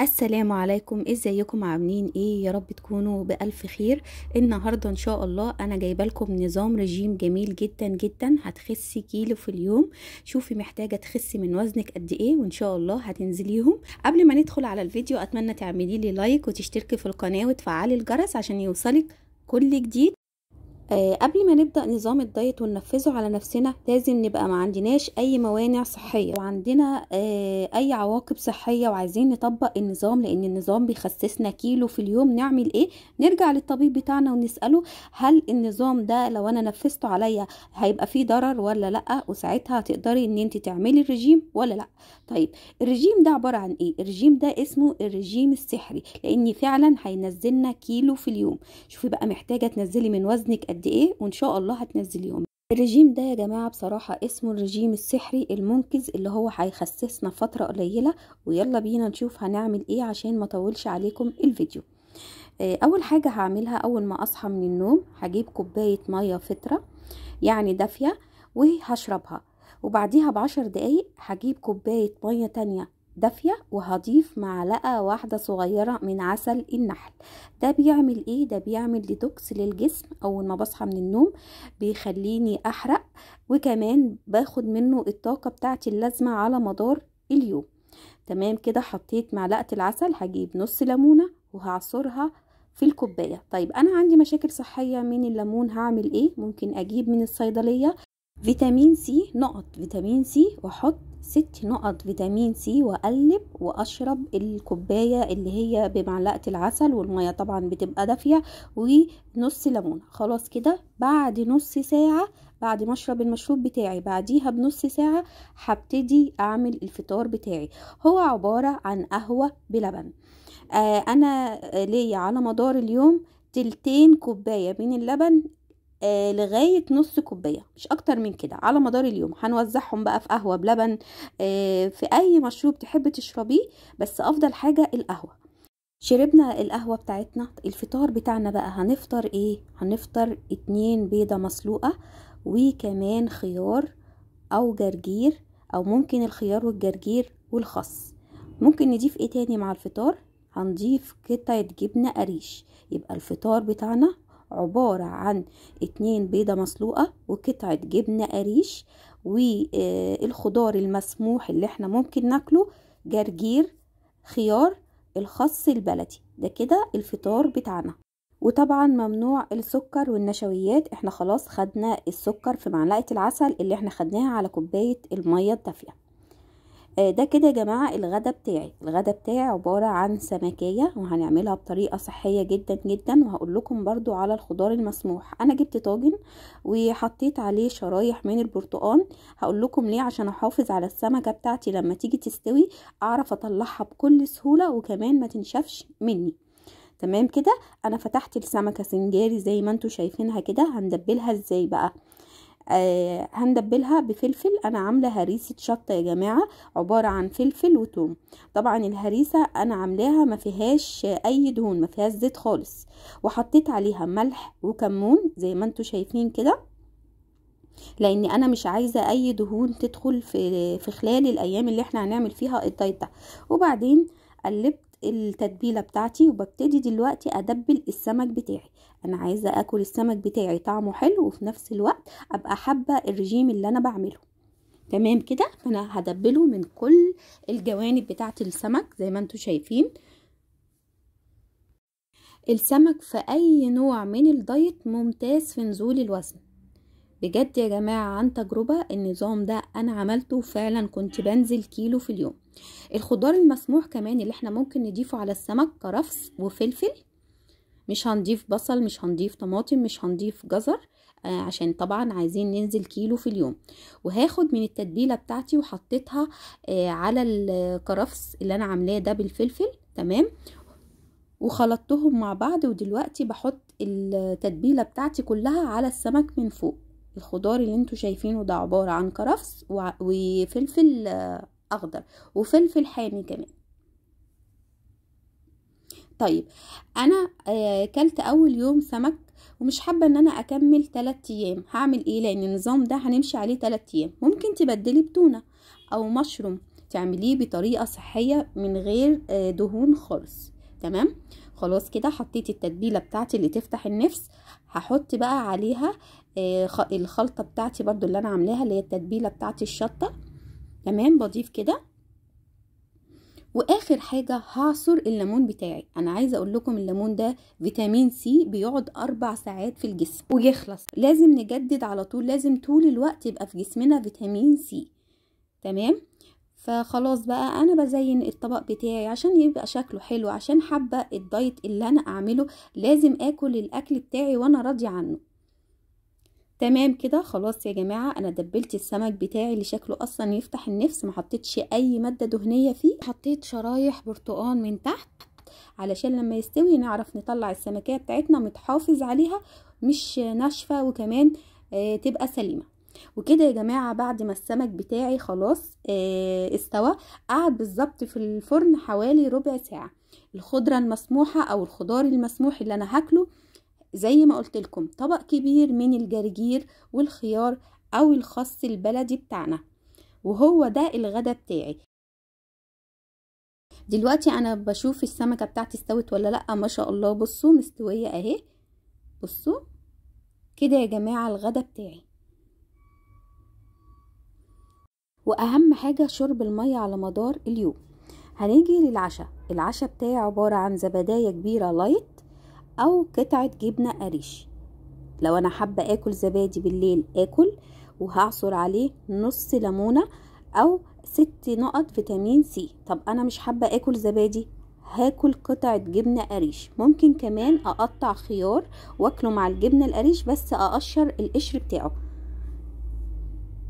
السلام عليكم ازيكم عاملين ايه يا رب تكونوا بالف خير النهارده ان شاء الله انا جايبه لكم نظام رجيم جميل جدا جدا هتخسي كيلو في اليوم شوفي محتاجه تخسي من وزنك قد ايه وان شاء الله هتنزليهم قبل ما ندخل على الفيديو اتمنى تعملي لي لايك وتشتركي في القناه وتفعلي الجرس عشان يوصلك كل جديد آه، قبل ما نبدأ نظام الدايت وننفذه على نفسنا لازم نبقى ما عندناش أي موانع صحية وعندنا آه، أي عواقب صحية وعايزين نطبق النظام لأن النظام بيخسسنا كيلو في اليوم نعمل إيه نرجع للطبيب بتاعنا ونسأله هل النظام ده لو أنا نفذته عليا هيبقى فيه ضرر ولا لأ وساعتها هتقدري إن أنت تعملي الرجيم ولا لأ طيب الرجيم ده عبارة عن إيه الرجيم ده اسمه الرجيم السحري لأن فعلا هينزلنا كيلو في اليوم شوفي بقى محتاجة تنزلي من وزنك قد ايه وان شاء الله هتنزل يوم الرجيم ده يا جماعة بصراحة اسمه الرجيم السحري المنقذ اللي هو هيخسسنا فترة قليلة ويلا بينا نشوف هنعمل ايه عشان ما طولش عليكم الفيديو آه، اول حاجة هعملها اول ما اصحى من النوم هجيب كوباية مية فترة يعني دافية وهشربها وبعديها بعشر دقايق هجيب كوباية مية تانية دافية وهضيف معلقة واحدة صغيرة من عسل النحل ده بيعمل ايه ده بيعمل ديتوكس للجسم اول ما بصحى من النوم بيخليني احرق وكمان باخد منه الطاقة بتاعتي اللازمة على مدار اليوم تمام كده حطيت معلقة العسل هجيب نص ليمونة وهعصرها في الكوبايه طيب انا عندي مشاكل صحيه من الليمون هعمل ايه ممكن اجيب من الصيدليه فيتامين سي نقط فيتامين سي واحط ست نقط فيتامين سي واقلب واشرب الكوبايه اللي هي بمعلقه العسل والميه طبعا بتبقى دافيه ونص ليمونه خلاص كده بعد نص ساعه بعد ما اشرب المشروب بتاعي بعديها بنص ساعه هبتدي اعمل الفطار بتاعي هو عباره عن قهوه بلبن آه انا ليا على مدار اليوم تلتين كوبايه من اللبن آه لغاية نص كوباية مش أكتر من كده على مدار اليوم هنوزعهم بقى في قهوة بلبن آه في أي مشروب تحب تشربيه بس أفضل حاجة القهوة شربنا القهوة بتاعتنا الفطار بتاعنا بقى هنفطر ايه هنفطر اتنين بيضة مسلوقة وكمان خيار او جرجير او ممكن الخيار والجرجير والخس ممكن نضيف ايه تاني مع الفطار هنضيف قطعة جبنة قريش يبقى الفطار بتاعنا عبارة عن اتنين بيضة مسلوقة وقطعة جبنة قريش والخضار آه، المسموح اللي احنا ممكن ناكله جرجير خيار الخص البلدي ده كده الفطار بتاعنا وطبعا ممنوع السكر والنشويات احنا خلاص خدنا السكر في معلقة العسل اللي احنا خدناها على كوباية المية الدافية آه، ده كده يا جماعة الغدا بتاعي الغدا بتاعي عبارة عن سمكية وهنعملها بطريقة صحية جدا جدا وهقول لكم برضو على الخضار المسموح انا جبت طاجن وحطيت عليه شرايح من البرتقان هقول لكم ليه عشان احافظ على السمكة بتاعتي لما تيجي تستوي اعرف اطلعها بكل سهولة وكمان ما تنشفش مني تمام كده انا فتحت السمكة سنجاري زي ما انتوا شايفينها كده هندبلها ازاي بقى آه هندبلها بفلفل انا عامله هريسه شطه يا جماعه عباره عن فلفل وتوم طبعا الهريسه انا عاملاها ما فيهاش اي دهون ما فيهاش زيت خالص وحطيت عليها ملح وكمون زي ما انتم شايفين كده لان انا مش عايزه اي دهون تدخل في في خلال الايام اللي احنا هنعمل فيها الدايت ده وبعدين قلبت التتبيله بتاعتي وببتدي دلوقتي ادبل السمك بتاعي انا عايزه اكل السمك بتاعي طعمه حلو وفي نفس الوقت ابقى حابه الرجيم اللي انا بعمله تمام كده فانا هدبله من كل الجوانب بتاعه السمك زي ما انتم شايفين السمك في اي نوع من الدايت ممتاز في نزول الوزن بجد يا جماعة عن تجربة النظام ده أنا عملته فعلا كنت بنزل كيلو في اليوم الخضار المسموح كمان اللي احنا ممكن نضيفه على السمك كرفس وفلفل مش هنضيف بصل مش هنضيف طماطم مش هنضيف جزر آه عشان طبعا عايزين ننزل كيلو في اليوم وهاخد من التتبيلة بتاعتي وحطيتها آه على الكرفس اللي انا عاملاه ده بالفلفل تمام وخلطتهم مع بعض ودلوقتي بحط التتبيلة بتاعتي كلها على السمك من فوق الخضار اللي انتوا شايفينه ده عبارة عن كرفس وفلفل آه، اخضر وفلفل حامي كمان طيب انا آه، كلت اول يوم سمك ومش حابه ان انا اكمل تلات ايام هعمل ايه لان النظام ده هنمشي عليه تلات ايام ممكن تبدلي بتونه او مشروم تعمليه بطريقه صحيه من غير آه، دهون خالص تمام خلاص كده حطيت التتبيله بتاعتي اللي تفتح النفس هحط بقى عليها آه، الخلطه بتاعتي برضو اللي انا عاملاها اللي هي التتبيله بتاعتي الشطه تمام بضيف كده واخر حاجه هعصر الليمون بتاعي انا عايزه اقول لكم الليمون ده فيتامين سي بيقعد اربع ساعات في الجسم ويخلص لازم نجدد على طول لازم طول الوقت يبقى في جسمنا فيتامين سي تمام فخلاص بقى انا بزين الطبق بتاعي عشان يبقى شكله حلو عشان حابه الدايت اللي انا اعمله لازم اكل الاكل بتاعي وانا راضيه عنه تمام كده خلاص يا جماعه انا دبلت السمك بتاعي اللي شكله اصلا يفتح النفس ما حطيتش اي ماده دهنيه فيه حطيت شرايح برتقان من تحت علشان لما يستوي نعرف نطلع السمكيه بتاعتنا متحافظ عليها مش ناشفه وكمان آه، تبقى سليمه وكده يا جماعة بعد ما السمك بتاعي خلاص آه استوى قعد بالظبط في الفرن حوالي ربع ساعة الخضرة المسموحة او الخضار المسموح اللي انا هاكله زي ما قلت لكم طبق كبير من الجرجير والخيار او الخص البلدي بتاعنا وهو ده الغدا بتاعي دلوقتي انا بشوف السمكة بتاعتي استوت ولا لا ما شاء الله بصوا مستوية اهي بصوا كده يا جماعة الغدا بتاعي واهم حاجه شرب الميه على مدار اليوم هنيجي للعشاء العشاء بتاعي عباره عن زبدايه كبيره لايت او قطعه جبنه قريش لو انا حابه اكل زبادي بالليل اكل وهعصر عليه نص ليمونه او ست نقط فيتامين سي طب انا مش حابه اكل زبادي هاكل قطعة جبنة قريش ممكن كمان اقطع خيار واكله مع الجبنة القريش بس اقشر القشر بتاعه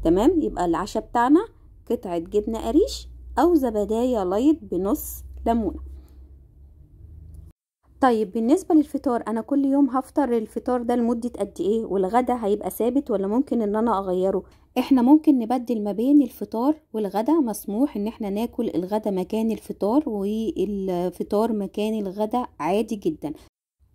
تمام يبقى العشاء بتاعنا قطعة جبنة قريش أو زبدايا لايت بنص ليمونة طيب بالنسبة للفطار أنا كل يوم هفطر الفطار ده لمدة قد إيه والغدا هيبقى ثابت ولا ممكن إن أنا أغيره إحنا ممكن نبدل ما بين الفطار والغدا مسموح إن إحنا ناكل الغدا مكان الفطار والفطار مكان الغدا عادي جدا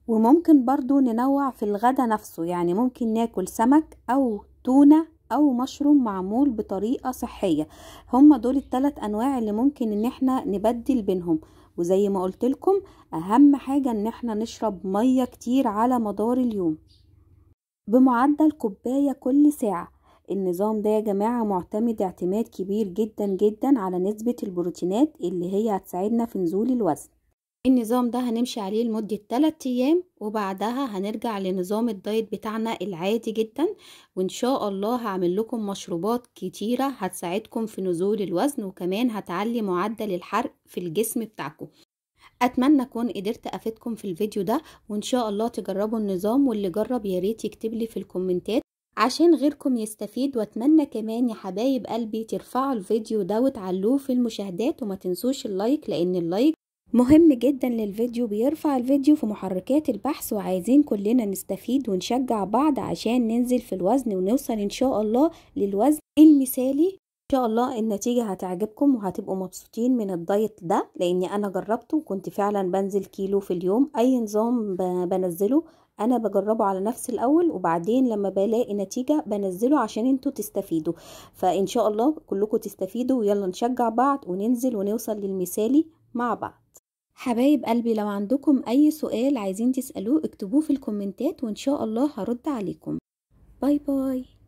وممكن برضو ننوع في الغدا نفسه يعني ممكن ناكل سمك أو تونة او مشروم معمول بطريقه صحيه هم دول الثلاث انواع اللي ممكن ان احنا نبدل بينهم وزي ما قلت لكم اهم حاجه ان احنا نشرب ميه كتير على مدار اليوم بمعدل كوبايه كل ساعه النظام ده يا جماعة معتمد اعتماد كبير جدا جدا على نسبة البروتينات اللي هي هتساعدنا في نزول الوزن النظام ده هنمشي عليه لمدة 3 أيام وبعدها هنرجع لنظام الدايت بتاعنا العادي جدا وإن شاء الله هعمل لكم مشروبات كتيرة هتساعدكم في نزول الوزن وكمان هتعلي معدل الحرق في الجسم بتاعكم اتمنى اكون قدرت افيدكم في الفيديو ده وان شاء الله تجربوا النظام واللي جرب ياريت يكتبلي يكتب لي في الكومنتات عشان غيركم يستفيد واتمنى كمان يا حبايب قلبي ترفعوا الفيديو ده وتعلوه في المشاهدات وما تنسوش اللايك لان اللايك مهم جدا للفيديو بيرفع الفيديو في محركات البحث وعايزين كلنا نستفيد ونشجع بعض عشان ننزل في الوزن ونوصل ان شاء الله للوزن المثالي ان شاء الله النتيجة هتعجبكم وهتبقوا مبسوطين من الدايت ده لاني انا جربته وكنت فعلا بنزل كيلو في اليوم اي نظام بنزله انا بجربه على نفس الاول وبعدين لما بلاقي نتيجه بنزله عشان انتوا تستفيدوا فان شاء الله كلكم تستفيدوا ويلا نشجع بعض وننزل ونوصل للمثالي مع بعض حبايب قلبي لو عندكم أي سؤال عايزين تسألوه اكتبوه في الكومنتات وإن شاء الله هرد عليكم باي باي